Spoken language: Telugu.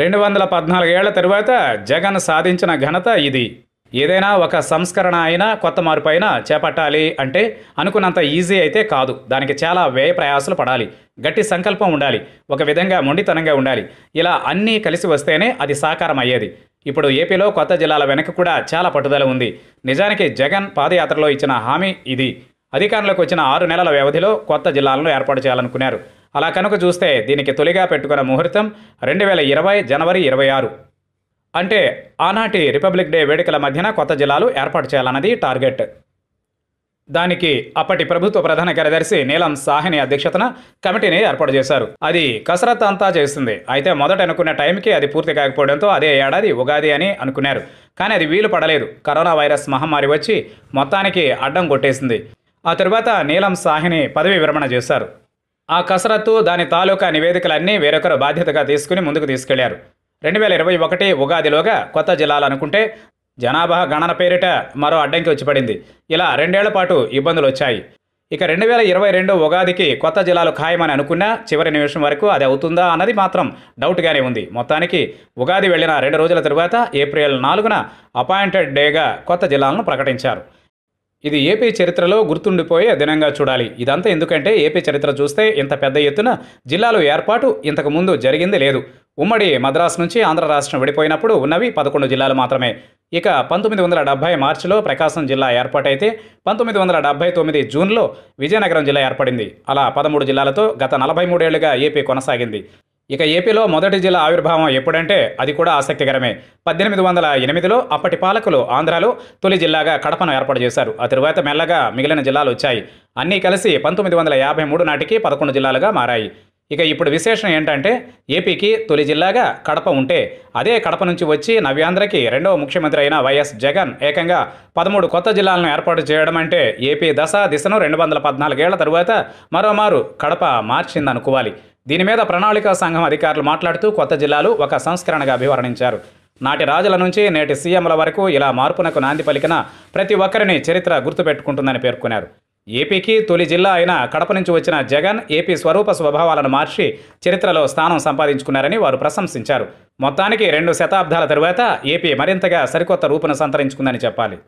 రెండు వందల పద్నాలుగేళ్ల తరువాత జగన్ సాధించిన ఘనత ఇది ఏదైనా ఒక సంస్కరణ అయినా కొత్త మార్పు అయినా చేపట్టాలి అంటే అనుకున్నంత ఈజీ అయితే కాదు దానికి చాలా వ్యయ ప్రయాసలు పడాలి గట్టి సంకల్పం ఉండాలి ఒక విధంగా మొండితనంగా ఉండాలి ఇలా అన్నీ కలిసి వస్తేనే అది సాకారం అయ్యేది ఇప్పుడు ఏపీలో కొత్త జిల్లాల వెనక కూడా చాలా పట్టుదల ఉంది నిజానికి జగన్ పాదయాత్రలో ఇచ్చిన హామీ ఇది అధికారంలోకి వచ్చిన ఆరు నెలల వ్యవధిలో కొత్త జిల్లాలను ఏర్పాటు చేయాలనుకున్నారు అలా కనుక చూస్తే దీనికి తొలిగా పెట్టుకున్న ముహూర్తం రెండు వేల ఇరవై జనవరి ఇరవై ఆరు అంటే ఆనాటి రిపబ్లిక్ డే వేడుకల మధ్యన కొత్త జిల్లాలు ఏర్పాటు చేయాలన్నది టార్గెట్ దానికి అప్పటి ప్రభుత్వ ప్రధాన కార్యదర్శి నీలం సాహిని అధ్యక్షతన కమిటీని ఏర్పాటు చేశారు అది కసరత్ అంతా చేస్తుంది అయితే మొదట అనుకున్న టైంకి అది పూర్తి కాకపోవడంతో అదే ఏడాది ఉగాది అని అనుకున్నారు కానీ అది వీలు పడలేదు కరోనా వైరస్ మహమ్మారి వచ్చి మొత్తానికి అడ్డం కొట్టేసింది ఆ తరువాత నీలం సాహిని పదవి విరమణ చేశారు ఆ కసరత్తు దాని తాలూకా నివేదికలన్నీ వేరొకరు బాధ్యతగా తీసుకుని ముందుకు తీసుకెళ్లారు రెండు వేల ఇరవై ఒకటి ఉగాదిలోగా కొత్త జిల్లాలు అనుకుంటే జనాభా గణన పేరిట మరో అడ్డంకి వచ్చిపడింది ఇలా రెండేళ్ల పాటు ఇబ్బందులు వచ్చాయి ఇక రెండు వేల ఇరవై రెండు ఉగాదికి కొత్త జిల్లాలు ఖాయమని అనుకున్నా చివరి నిమిషం వరకు అది అవుతుందా అన్నది మాత్రం డౌట్గానే ఉంది మొత్తానికి ఉగాది వెళ్లిన రెండు రోజుల తరువాత ఏప్రిల్ నాలుగున అపాయింటెడ్ డేగా కొత్త జిల్లాలను ప్రకటించారు ఇది ఏపీ చరిత్రలో గుర్తుండిపోయే దినంగా చూడాలి ఇదంతా ఎందుకంటే ఏపీ చరిత్ర చూస్తే ఇంత పెద్ద ఎత్తున జిల్లాలు ఏర్పాటు ఇంతకుముందు జరిగింది లేదు ఉమ్మడి మద్రాసు నుంచి ఆంధ్ర రాష్ట్రం విడిపోయినప్పుడు ఉన్నవి పదకొండు జిల్లాలు మాత్రమే ఇక పంతొమ్మిది వందల డెబ్భై మార్చిలో ప్రకాశం జిల్లా ఏర్పాటైతే పంతొమ్మిది వందల డెబ్భై తొమ్మిది జూన్లో విజయనగరం జిల్లా ఏర్పడింది అలా పదమూడు జిల్లాలతో గత నలభై మూడేళ్లుగా ఏపీ కొనసాగింది ఇక ఏపీలో మొదటి జిల్లా ఆవిర్భావం ఎప్పుడంటే అది కూడా ఆసక్తికరమే పద్దెనిమిది వందల ఎనిమిదిలో అప్పటి పాలకులు ఆంధ్రాలో తొలి జిల్లాగా కడపను ఏర్పాటు చేశారు ఆ తరువాత మెల్లగా మిగిలిన జిల్లాలు వచ్చాయి అన్నీ కలిసి పంతొమ్మిది వందల యాభై మూడు నాటికి పదకొండు జిల్లాలుగా మారాయి ఇక ఇప్పుడు విశేషం ఏంటంటే ఏపీకి తొలి జిల్లాగా కడప ఉంటే అదే కడప నుంచి వచ్చి నవ్యాంధ్రకి రెండవ ముఖ్యమంత్రి అయిన వైఎస్ జగన్ ఏకంగా పదమూడు కొత్త జిల్లాలను ఏర్పాటు చేయడం అంటే ఏపీ దశ దిశను రెండు వందల పద్నాలుగేళ్ల తరువాత మరోమారు కడప మార్చిందనుకోవాలి దీని మీద ప్రణాళికా సంఘం అధికారులు మాట్లాడుతూ కొత్త జిల్లాలు ఒక సంస్కరణగా అభివర్ణించారు నాటి రాజుల నుంచి నేటి సీఎంల వరకు ఇలా మార్పునకు నాంది పలికిన ప్రతి ఒక్కరిని చరిత్ర గుర్తుపెట్టుకుంటుందని పేర్కొన్నారు ఏపీకి తొలి జిల్లా అయిన కడప నుంచి వచ్చిన జగన్ ఏపీ స్వరూప స్వభావాలను మార్చి చరిత్రలో స్థానం సంపాదించుకున్నారని వారు ప్రశంసించారు మొత్తానికి రెండు శతాబ్దాల తరువాత ఏపీ మరింతగా సరికొత్త రూపును సంతరించుకుందని చెప్పాలి